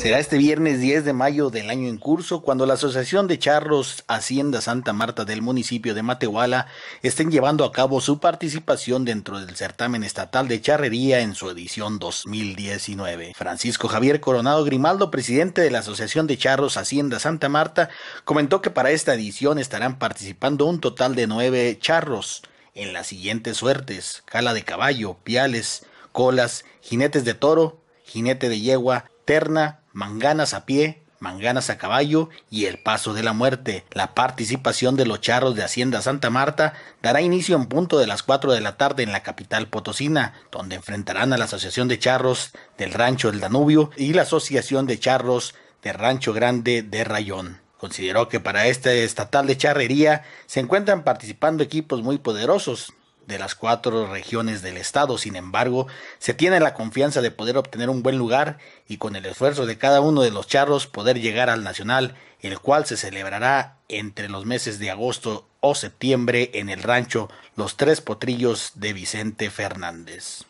Será este viernes 10 de mayo del año en curso cuando la Asociación de Charros Hacienda Santa Marta del municipio de Matehuala estén llevando a cabo su participación dentro del certamen estatal de charrería en su edición 2019. Francisco Javier Coronado Grimaldo, presidente de la Asociación de Charros Hacienda Santa Marta, comentó que para esta edición estarán participando un total de nueve charros en las siguientes suertes, cala de caballo, piales, colas, jinetes de toro, jinete de yegua, terna, manganas a pie, manganas a caballo y el paso de la muerte. La participación de los charros de Hacienda Santa Marta dará inicio en punto de las 4 de la tarde en la capital potosina, donde enfrentarán a la Asociación de Charros del Rancho del Danubio y la Asociación de Charros de Rancho Grande de Rayón. Consideró que para este estatal de charrería se encuentran participando equipos muy poderosos, de las cuatro regiones del estado. Sin embargo, se tiene la confianza de poder obtener un buen lugar y con el esfuerzo de cada uno de los charros poder llegar al nacional, el cual se celebrará entre los meses de agosto o septiembre en el rancho Los Tres Potrillos de Vicente Fernández.